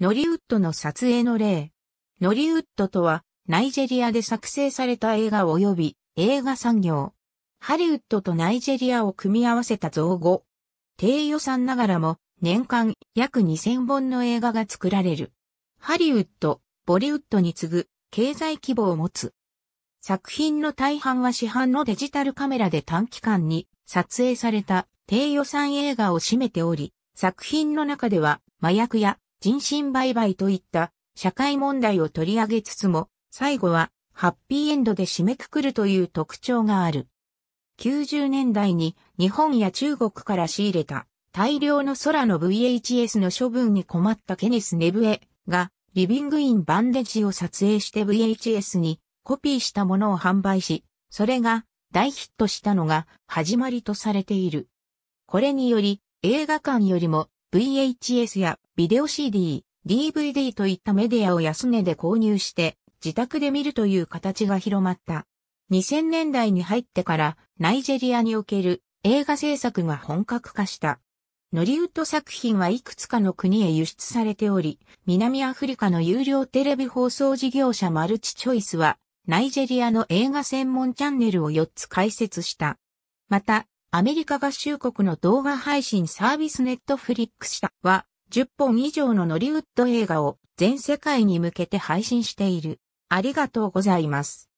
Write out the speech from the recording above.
ノリウッドの撮影の例。ノリウッドとは、ナイジェリアで作成された映画及び映画産業。ハリウッドとナイジェリアを組み合わせた造語。低予算ながらも、年間約2000本の映画が作られる。ハリウッド、ボリウッドに次ぐ経済規模を持つ。作品の大半は市販のデジタルカメラで短期間に撮影された低予算映画を占めており、作品の中では麻薬や人身売買といった社会問題を取り上げつつも、最後はハッピーエンドで締めくくるという特徴がある。90年代に日本や中国から仕入れた大量の空の VHS の処分に困ったケネス・ネブエがリビングインバンデジを撮影して VHS にコピーしたものを販売し、それが大ヒットしたのが始まりとされている。これにより映画館よりも VHS やビデオ CD、DVD といったメディアを安値で購入して自宅で見るという形が広まった。2000年代に入ってからナイジェリアにおける映画制作が本格化した。ノリウッド作品はいくつかの国へ輸出されており、南アフリカの有料テレビ放送事業者マルチチョイスは、ナイジェリアの映画専門チャンネルを4つ開設した。また、アメリカ合衆国の動画配信サービスネットフリックスは、10本以上のノリウッド映画を全世界に向けて配信している。ありがとうございます。